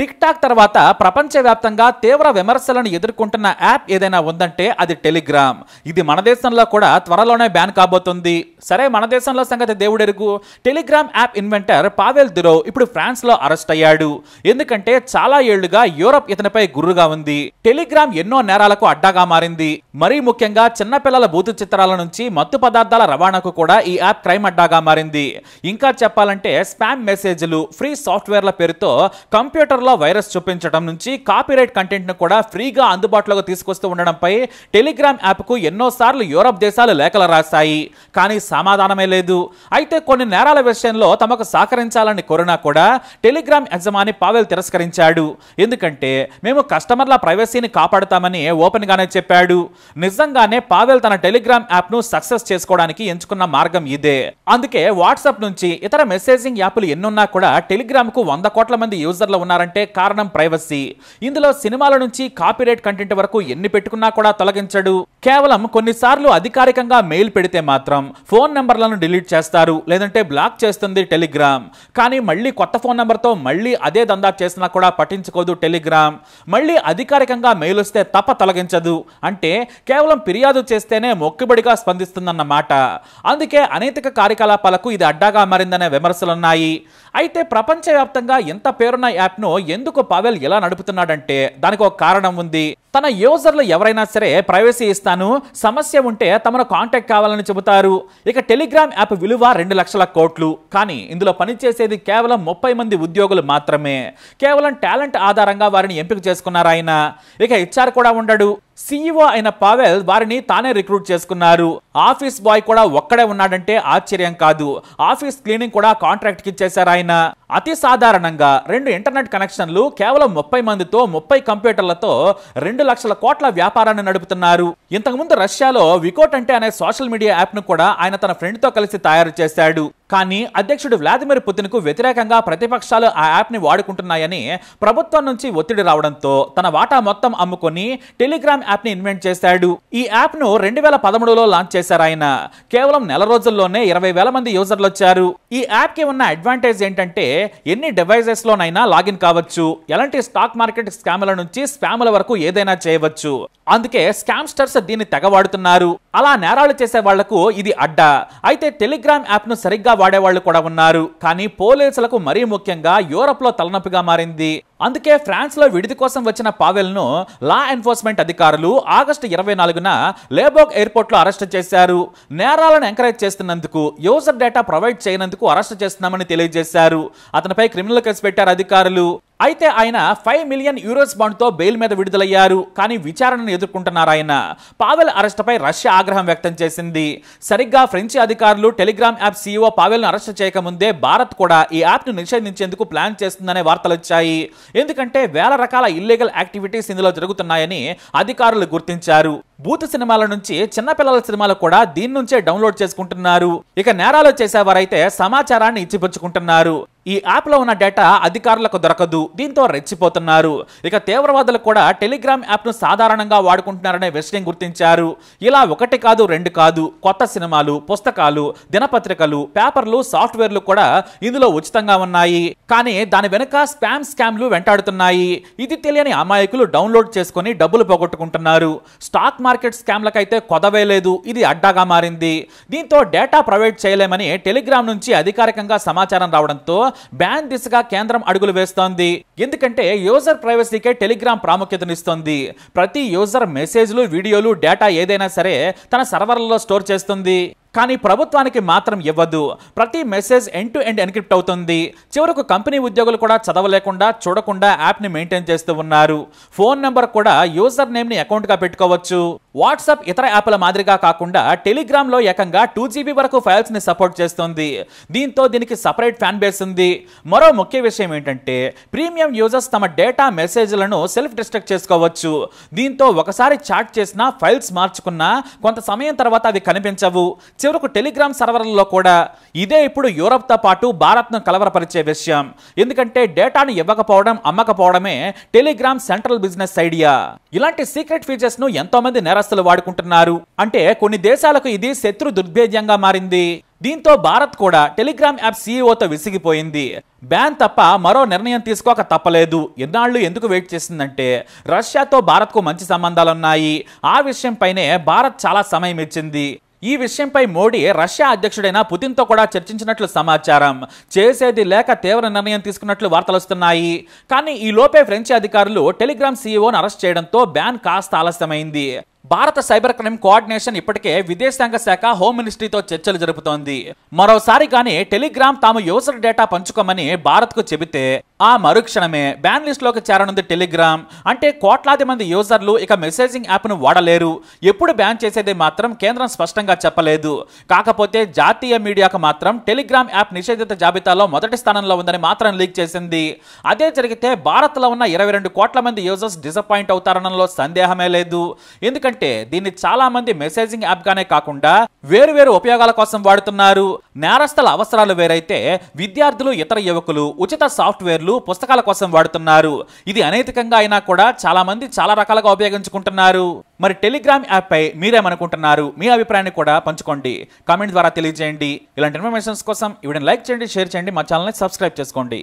tick talk తర్వాత ప్రపంచవ్యాప్తంగా తీవ్ర విమర్శలను ఎదుర్కొంటున్న యాప్ ఏదైనా ఉందంటే అది టెలిగ్రామ్ ఇది మన దేశంలో కూడా త్వరలోనే బ్యాన్ కాబోతుంది సరే మన దేశంలో సంగతి దేవుడెరుగు Telegram app inventor Pavel Durov ఇప్పుడు ఫ్రాన్స్లో అరెస్ట్ అయ్యాడు ఎందుకంటే చాలా ఏళ్లుగా యూరప్ ఇతనిపై గుర్రుగా ఉంది టెలిగ్రామ్ ఎన్నో నేరాలకు అడ్డాగా మారింది మరీ ముఖ్యంగా చిన్నపిల్లల బూతు చిత్రాల నుంచి మత్తు పదార్థాల రవాణాకు కూడా ఈ యాప్ క్రైమ్ అడ్డాగా మారింది ఇంకా చెప్పాలంటే స్పామ్ మెసేజ్లు ఫ్రీ సాఫ్ట్వేర్ల పేరుతో కంప్యూటర్ కవర్లో వైరస్ చూపించడం నుంచి కాపీరైట్ కంటెంట్ను కూడా ఫ్రీగా అందుబాటులోకి తీసుకొస్తూ ఉండడంపై టెలిగ్రామ్ యాప్కు ఎన్నోసార్లు యూరప్ దేశాలు లేఖలు రాశాయి కానీ సమాధానమే లేదు అయితే కొన్ని నేరాల విషయంలో తమకు సహకరించాలని కోరినా కూడా టెలిగ్రామ్ యజమాని పావెల్ తిరస్కరించాడు ఎందుకంటే మేము కస్టమర్ల ప్రైవసీని కాపాడుతామని ఓపెన్గానే చెప్పాడు నిజంగానే పావెల్ తన టెలిగ్రామ్ యాప్ను సక్సెస్ చేసుకోవడానికి ఎంచుకున్న మార్గం ఇదే అందుకే వాట్సాప్ నుంచి ఇతర మెసేజింగ్ యాప్లు ఎన్నున్నా కూడా టెలిగ్రామ్కు వంద కోట్ల మంది యూజర్లు ఉన్నారంటే అంటే కారణం ప్రైవసీ ఇందులో సినిమాల నుంచి కాపీరైట్ కంటెంట్ వరకు ఎన్ని పెట్టుకున్నా కూడా తొలగించడు కేవలం కొన్నిసార్లు అధికారికంగా మెయిల్ పెడితే మాత్రం ఫోన్ నెంబర్లను డిలీట్ చేస్తారు లేదంటే బ్లాక్ చేస్తుంది టెలిగ్రామ్ కానీ మళ్ళీ కొత్త ఫోన్ నెంబర్తో మళ్ళీ అదే దందా చేసినా కూడా పట్టించుకోదు టెలిగ్రామ్ మళ్ళీ అధికారికంగా మెయిల్ వస్తే తప్ప తొలగించదు అంటే కేవలం ఫిర్యాదు చేస్తేనే మొక్కుబడిగా స్పందిస్తుందన్నమాట అందుకే అనైతిక కార్యకలాపాలకు ఇది అడ్డాగా మారిందనే విమర్శలున్నాయి అయితే ప్రపంచవ్యాప్తంగా ఎంత పేరున్న యాప్ను ఎందుకు పవెల్ ఎలా నడుపుతున్నాడంటే దానికి ఒక కారణం ఉంది తన యూజర్లు ఎవరైనా సరే ప్రైవసీ ఇస్తాను సమస్య ఉంటే తమను కాంటాక్ట్ కావాలని చెబుతారు ఇక టెలిగ్రామ్ యాప్ విలువ రెండు లక్షల కోట్లు కానీ ఇందులో పనిచేసేది కేవలం ముప్పై మంది ఉద్యోగులు మాత్రమే కేవలం టాలెంట్ ఆధారంగా వారిని ఎంపిక ఆయన ఇక హెచ్ఆర్ కూడా ఉండడు సీఈఓ అయిన పావెల్ వారిని తానే రిక్రూట్ చేసుకున్నారు ఆఫీస్ బాయ్ కూడా ఒక్కడే ఉన్నాడంటే ఆశ్చర్యం కాదు ఆఫీస్ క్లీనింగ్ కూడా కి ఇచ్చేశారు ఆయన అతి సాధారణంగా రెండు ఇంటర్నెట్ కనెక్షన్లు కేవలం ముప్పై మందితో ముప్పై కంప్యూటర్లతో రెండు రెండు లక్షల కోట్ల వ్యాపారాన్ని నడుపుతున్నారు ఇంతకుముందు రష్యాలో వికోట్ అంటే అనే సోషల్ మీడియా యాప్ ను కూడా ఆయన తన ఫ్రెండ్తో కలిసి తయారు చేశాడు కానీ అధ్యక్షుడు వ్లాదిమిర్ పుతిన్కు వ్యతిరేకంగా ప్రతిపక్షాలు ఆ యాప్ని వాడుకుంటున్నాయని ప్రభుత్వం నుంచి ఒత్తిడి రావడంతో తన వాటా మొత్తం అమ్ముకుని టెలిగ్రామ్ యాప్ని ఇన్వెంట్ చేశాడు ఈ యాప్ను రెండు వేల పదమూడులో లాంచ్ చేశారు ఆయన కేవలం నెల రోజుల్లోనే ఇరవై వేల మంది యూజర్లు వచ్చారు ఈ యాప్కి ఉన్న అడ్వాంటేజ్ ఏంటంటే ఎన్ని డివైజెస్లోనైనా లాగిన్ కావచ్చు ఎలాంటి స్టాక్ మార్కెట్ స్కామ్ల నుంచి స్పామ్ల వరకు ఏదైనా చేయవచ్చు అందుకే స్కామ్స్టర్స్ దీన్ని తెగవాడుతున్నారు అలా నేరాలు చేసే వాళ్లకు ఇది అడ్డా అయితే టెలిగ్రామ్ యాప్ను సరిగ్గా వాడేవాళ్లు కూడా ఉన్నారు కానీ పోలీసులకు మరీ ముఖ్యంగా యూరప్లో తలనొప్పిగా మారింది అందుకే ఫ్రాన్స్లో విడిది కోసం వచ్చిన పావెల్ను లా ఎన్ఫోర్స్మెంట్ అధికారులు ఆగస్టు ఇరవై నాలుగున లేబోక్ ఎయిర్పోర్ట్లో అరెస్ట్ చేశారు నేరాలను ఎంకరేజ్ చేస్తున్నందుకు యూజర్ డేటా ప్రొవైడ్ చేయనందుకు అరెస్ట్ చేస్తున్నామని తెలియజేశారు అతనిపై క్రిమినల్ కేసు పెట్టారు అధికారులు అయితే ఆయన ఫైవ్ మిలియన్ యూరోస్ బాండ్తో బెయిల్ మీద విడుదలయ్యారు కానీ విచారణను ఎదుర్కొంటున్నారు ఆయన పావెల్ అరెస్టుపై రష్యా ఆగ్రహం వ్యక్తం చేసింది సరిగ్గా ఫ్రెంచ్ అధికారులు టెలిగ్రామ్ యాప్ సీఈఓ పావెల్ను అరెస్ట్ చేయకముందే భారత్ కూడా ఈ యాప్ను నిషేధించేందుకు ప్లాన్ చేస్తుందనే వార్తలు వచ్చాయి ఎందుకంటే వేల రకాల ఇల్లీగల్ యాక్టివిటీస్ ఇందులో జరుగుతున్నాయని అధికారులు గుర్తించారు బూత్ సినిమాల నుంచి చిన్నపిల్లల సినిమాలు కూడా దీని నుంచే డౌన్లోడ్ చేసుకుంటున్నారు ఇక నేరాలు చేసేవారైతే సమాచారాన్ని ఇచ్చిపుచ్చుకుంటున్నారు ఈ యాప్లో ఉన్న డేటా అధికారులకు దొరకదు దీంతో రెచ్చిపోతున్నారు ఇక తీవ్రవాదులు కూడా టెలిగ్రామ్ యాప్ను సాధారణంగా వాడుకుంటున్నారనే విషయం గుర్తించారు ఇలా ఒకటి కాదు రెండు కాదు కొత్త సినిమాలు పుస్తకాలు దినపత్రికలు పేపర్లు సాఫ్ట్వేర్లు కూడా ఇందులో ఉచితంగా ఉన్నాయి కానీ దాని వెనుక స్పామ్ స్కామ్లు వెంటాడుతున్నాయి ఇది తెలియని అమాయకులు డౌన్లోడ్ చేసుకుని డబ్బులు పోగొట్టుకుంటున్నారు స్టాక్ మార్కెట్ అయితే కొదవేలేదు ఇది అడ్డాగా మారింది దీంతో డేటా ప్రొవైడ్ చేయలేమని టెలిగ్రామ్ నుంచి అధికారికంగా సమాచారం రావడంతో బ్యాన్ దిశగా కేంద్రం అడుగులు వేస్తోంది ఎందుకంటే యూజర్ ప్రైవసీకే టెలిగ్రామ్ ప్రాముఖ్యతనిస్తోంది ప్రతి యూజర్ మెసేజ్లు వీడియోలు డేటా ఏదైనా సరే తన సర్వర్లలో స్టోర్ చేస్తుంది కానీ ప్రభుత్వానికి మాత్రం ఇవ్వదు ప్రతి message end to end encrypt అవుతుంది చివరకు కంపెనీ ఉద్యోగులు కూడా చదవలేకుండా చూడకుండా యాప్ని మెయింటైన్ చేస్తూ ఉన్నారు ఫోన్ నెంబర్ కూడా యూజర్ నేమ్ని అకౌంట్గా పెట్టుకోవచ్చు వాట్సాప్ ఇతర యాప్ల మాదిరిగా కాకుండా టెలిగ్రామ్లో ఏకంగా టూ జీబీ వరకు ఫైల్స్ని సపోర్ట్ చేస్తుంది దీంతో దీనికి సపరేట్ ఫ్యాన్ బేస్ ఉంది మరో ముఖ్య విషయం ఏంటంటే ప్రీమియం యూజర్స్ తమ డేటా మెసేజ్లను సెల్ఫ్ డిస్ట్రక్ట్ చేసుకోవచ్చు దీంతో ఒకసారి చాట్ చేసిన ఫైల్స్ మార్చుకున్నా కొంత సమయం తర్వాత అవి కనిపించవు చివరకు టెలిగ్రామ్ సర్వర్లలో కూడా ఇదే ఇప్పుడు యూరప్తో పాటు భారత్ను కలవరపరిచే విషయం ఎందుకంటే డేటాను ఇవ్వకపోవడం అమ్మకపోవడమే టెలిగ్రామ్ సెంట్రల్ బిజినెస్ ఐడియా ఇలాంటి సీక్రెట్ ఫీచర్స్ ను ఎంతో మంది నేరస్తులు వాడుకుంటున్నారు అంటే కొన్ని దేశాలకు ఇది శత్రు దుర్భేద్యంగా మారింది దీంతో భారత్ కూడా టెలిగ్రామ్ యాప్ సీఈఓతో విసిగిపోయింది బ్యాన్ తప్ప మరో నిర్ణయం తీసుకోక తప్పలేదు ఎన్నాళ్ళు ఎందుకు వెయిట్ చేసిందంటే రష్యాతో భారత్కు మంచి సంబంధాలున్నాయి ఆ విషయంపైనే భారత్ చాలా సమయం ఇచ్చింది ఈ విషయంపై మోడీ రష్యా అధ్యక్షుడైన పుతిన్తో కూడా చర్చించినట్లు సమాచారం చేసేది లేక తీవ్ర నిర్ణయం తీసుకున్నట్లు వార్తలు వస్తున్నాయి కానీ ఈ లోపే ఫ్రెంచి అధికారులు టెలిగ్రామ్ సీఈఓను అరెస్ట్ చేయడంతో బ్యాన్ కాస్త ఆలస్యమైంది భారత సైబర్ క్రైమ్ కోఆర్డినేషన్ ఇప్పటికే విదేశాంగ శాఖ హోమ్ మినిస్ట్రీతో చర్చలు జరుపుతోంది మరోసారి కానీ టెలిగ్రామ్ తాము యూజర్ డేటా పంచుకోమని భారత్కు చెబితే ఆ మరుక్షణమే బ్యాన్ లిస్టులోకి చేరనుంది టెలిగ్రామ్ అంటే కోట్లాది మంది యూజర్లు ఇక మెసేజింగ్ యాప్ను వాడలేరు ఎప్పుడు బ్యాన్ చేసేది మాత్రం కేంద్రం స్పష్టంగా చెప్పలేదు కాకపోతే జాతీయ మీడియాకు మాత్రం టెలిగ్రామ్ యాప్ నిషేధిత జాబితాలో మొదటి స్థానంలో ఉందని మాత్రం లీక్ చేసింది అదే జరిగితే భారత్లో ఉన్న ఇరవై రెండు కోట్ల మంది యూజర్స్ డిసప్పాయింట్ అవుతారనలో సందేహమే లేదు ఎందుకంటే దీన్ని చాలామంది మెసేజింగ్ యాప్గానే కాకుండా వేరువేరు ఉపయోగాల కోసం వాడుతున్నారు నేరస్తుల అవసరాలు వేరైతే విద్యార్థులు ఇతర యువకులు ఉచిత సాఫ్ట్వేర్ పేర్లు పుస్తకాల కోసం వాడుతున్నారు ఇది అనైతికంగా అయినా కూడా చాలా మంది చాలా రకాలుగా ఉపయోగించుకుంటున్నారు మరి టెలిగ్రామ్ యాప్ పై మీరేమనుకుంటున్నారు మీ అభిప్రాయాన్ని కూడా పంచుకోండి కామెంట్ ద్వారా తెలియజేయండి ఇలాంటి ఇన్ఫర్మేషన్స్ కోసం ఇవిడని లైక్ చేయండి షేర్ చేయండి మా ఛానల్ని సబ్స్క్రైబ్ చేసుకోండి